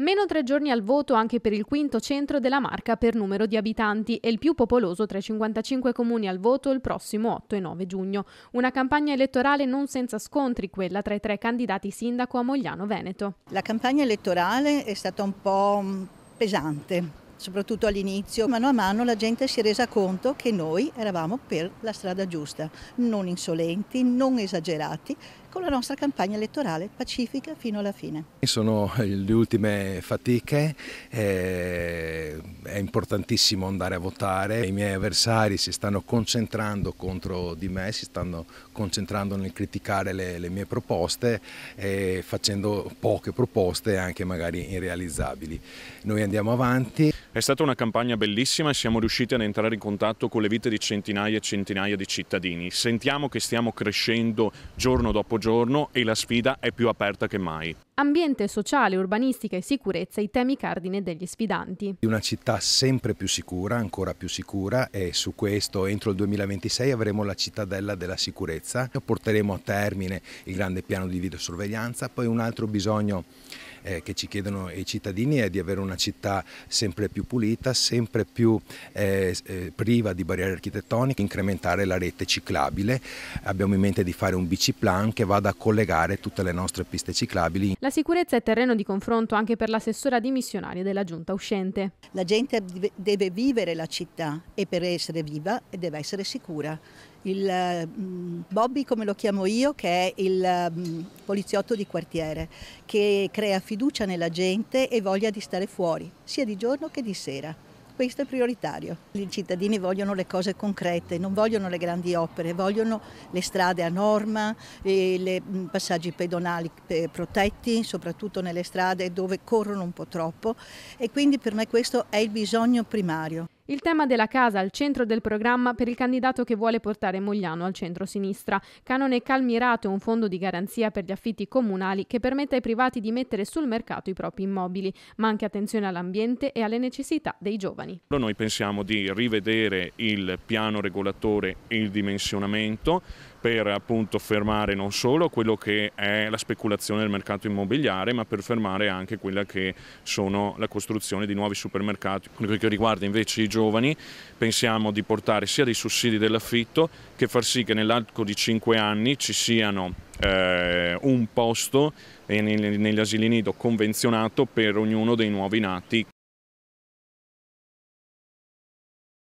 Meno tre giorni al voto anche per il quinto centro della marca per numero di abitanti e il più popoloso tra i 55 comuni al voto il prossimo 8 e 9 giugno. Una campagna elettorale non senza scontri, quella tra i tre candidati sindaco a Mogliano Veneto. La campagna elettorale è stata un po' pesante soprattutto all'inizio. Mano a mano la gente si è resa conto che noi eravamo per la strada giusta, non insolenti, non esagerati, con la nostra campagna elettorale pacifica fino alla fine. Sono eh, le ultime fatiche, eh, è importantissimo andare a votare, i miei avversari si stanno concentrando contro di me, si stanno concentrando nel criticare le, le mie proposte, facendo poche proposte anche magari irrealizzabili. Noi andiamo avanti, è stata una campagna bellissima e siamo riusciti ad entrare in contatto con le vite di centinaia e centinaia di cittadini. Sentiamo che stiamo crescendo giorno dopo giorno e la sfida è più aperta che mai. Ambiente, sociale, urbanistica e sicurezza i temi cardine degli sfidanti. Una città sempre più sicura, ancora più sicura e su questo entro il 2026 avremo la cittadella della sicurezza. Porteremo a termine il grande piano di videosorveglianza, poi un altro bisogno eh, che ci chiedono i cittadini è di avere una città sempre più pulita, sempre più eh, eh, priva di barriere architettoniche, incrementare la rete ciclabile. Abbiamo in mente di fare un biciplan che vada a collegare tutte le nostre piste ciclabili. La sicurezza è terreno di confronto anche per l'assessora dimissionaria della giunta uscente. La gente deve vivere la città e per essere viva deve essere sicura il mm, Bobby come lo chiamo io che è il mm, poliziotto di quartiere che crea fiducia nella gente e voglia di stare fuori sia di giorno che di sera. Questo è prioritario. I cittadini vogliono le cose concrete, non vogliono le grandi opere, vogliono le strade a norma, i mm, passaggi pedonali eh, protetti, soprattutto nelle strade dove corrono un po' troppo e quindi per me questo è il bisogno primario. Il tema della casa al centro del programma per il candidato che vuole portare Mogliano al centro-sinistra. Canone calmirato è un fondo di garanzia per gli affitti comunali che permette ai privati di mettere sul mercato i propri immobili, ma anche attenzione all'ambiente e alle necessità dei giovani. Noi pensiamo di rivedere il piano regolatore e il dimensionamento per appunto fermare non solo quello che è la speculazione del mercato immobiliare ma per fermare anche quella che sono la costruzione di nuovi supermercati. Quello che riguarda invece i giovani giovani, pensiamo di portare sia dei sussidi dell'affitto che far sì che nell'arco di 5 anni ci siano eh, un posto negli asili nido convenzionato per ognuno dei nuovi nati.